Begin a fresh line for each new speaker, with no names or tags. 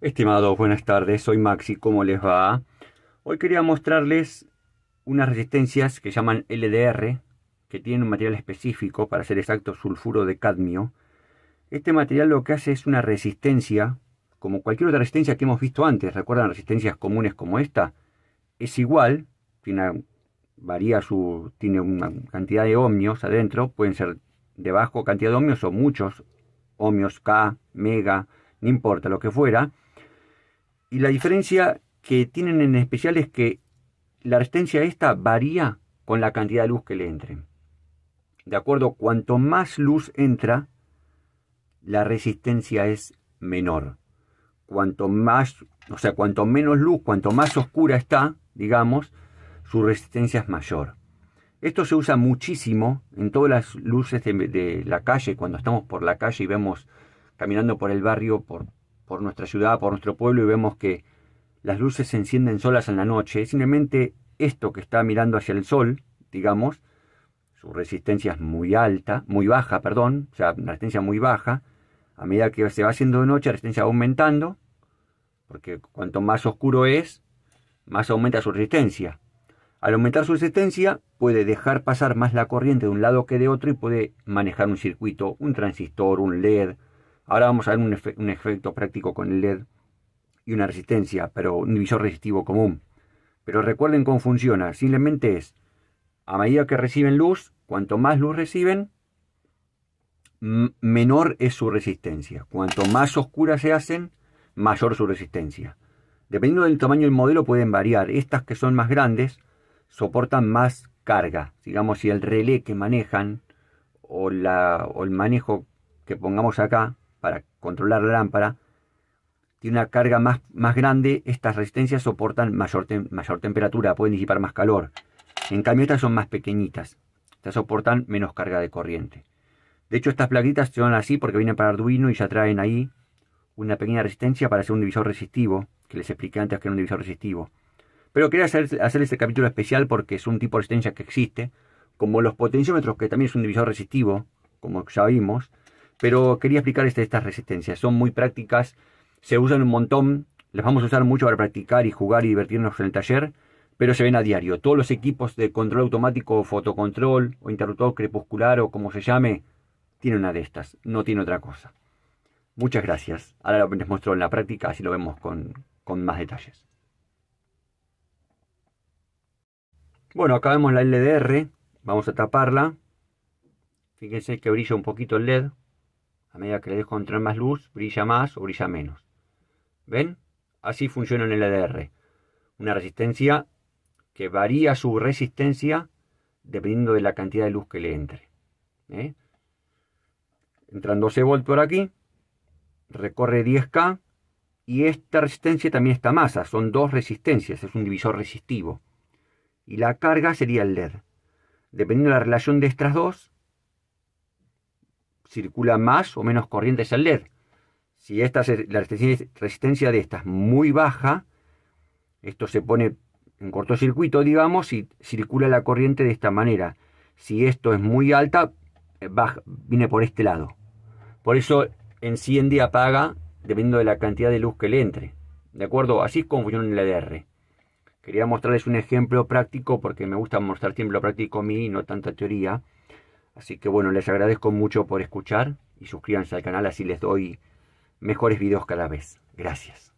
Estimados, buenas tardes, soy Maxi, ¿cómo les va? Hoy quería mostrarles unas resistencias que llaman LDR, que tienen un material específico, para ser exacto, sulfuro de cadmio. Este material lo que hace es una resistencia, como cualquier otra resistencia que hemos visto antes, ¿recuerdan resistencias comunes como esta? Es igual, tiene, varía su, tiene una cantidad de ohmios adentro, pueden ser de bajo cantidad de ohmios o muchos ohmios, K, mega, no importa lo que fuera, y la diferencia que tienen en especial es que la resistencia esta varía con la cantidad de luz que le entre. De acuerdo, cuanto más luz entra, la resistencia es menor. Cuanto más, o sea, cuanto menos luz, cuanto más oscura está, digamos, su resistencia es mayor. Esto se usa muchísimo en todas las luces de, de la calle, cuando estamos por la calle y vemos caminando por el barrio, por por nuestra ciudad, por nuestro pueblo y vemos que las luces se encienden solas en la noche, simplemente esto que está mirando hacia el sol, digamos, su resistencia es muy alta, muy baja, perdón, o sea, una resistencia muy baja, a medida que se va haciendo de noche, la resistencia va aumentando, porque cuanto más oscuro es, más aumenta su resistencia. Al aumentar su resistencia, puede dejar pasar más la corriente de un lado que de otro y puede manejar un circuito, un transistor, un LED, Ahora vamos a ver un, efecto práctico con el LED y una resistencia, pero un divisor resistivo común. Pero recuerden cómo funciona. Simplemente es, a medida que reciben luz, cuanto más luz reciben, menor es su resistencia. Cuanto más oscuras se hacen, mayor su resistencia. Dependiendo del tamaño del modelo pueden variar. Estas que son más grandes soportan más carga. Digamos, si el relé que manejan o, la, o el manejo que pongamos acá para controlar la lámpara tiene una carga más, más grande, estas resistencias soportan mayor, mayor temperatura, pueden disipar más calor. En cambio, estas son más pequeñitas, estas soportan menos carga de corriente. De hecho, estas plaquitas son así porque vienen para Arduino y ya traen ahí una pequeña resistencia para hacer un divisor resistivo, que les expliqué antes que era un divisor resistivo. Pero quería hacer, hacer este capítulo especial porque es un tipo de resistencia que existe, como los potenciómetros, que también es un divisor resistivo, como ya vimos, pero quería explicar estas resistencias. Son muy prácticas, se usan un montón, las vamos a usar mucho para practicar y jugar y divertirnos en el taller, pero se ven a diario. Todos los equipos de control automático, fotocontrol o interruptor crepuscular o como se llame, tiene una de estas, no tiene otra cosa. Muchas gracias. Ahora les muestro en la práctica, así lo vemos con, con más detalles. Bueno, acá vemos la LDR, vamos a taparla. Fíjense que brilla un poquito el LED. A medida que le dejo entrar más luz, brilla más o brilla menos. ¿Ven? Así funciona en el EDR. Una resistencia que varía su resistencia dependiendo de la cantidad de luz que le entre. ¿Eh? Entran 12 v por aquí, recorre 10K y esta resistencia también está masa, son dos resistencias, es un divisor resistivo. Y la carga sería el LED. E dependiendo de la relación de estas dos, circula más o menos corrientes al LED. Si esta, la resistencia de esta es muy baja, esto se pone en cortocircuito, digamos, y circula la corriente de esta manera. Si esto es muy alta, baja, eh, viene por este lado. Por eso enciende y apaga dependiendo de la cantidad de luz que le entre. ¿De acuerdo? Así es como funciona el LEDR. Quería mostrarles un ejemplo práctico porque me gusta mostrar siempre lo práctico a mí no tanta teoría. Así que bueno, les agradezco mucho por escuchar y suscríbanse al canal, así les doy mejores videos cada vez. Gracias.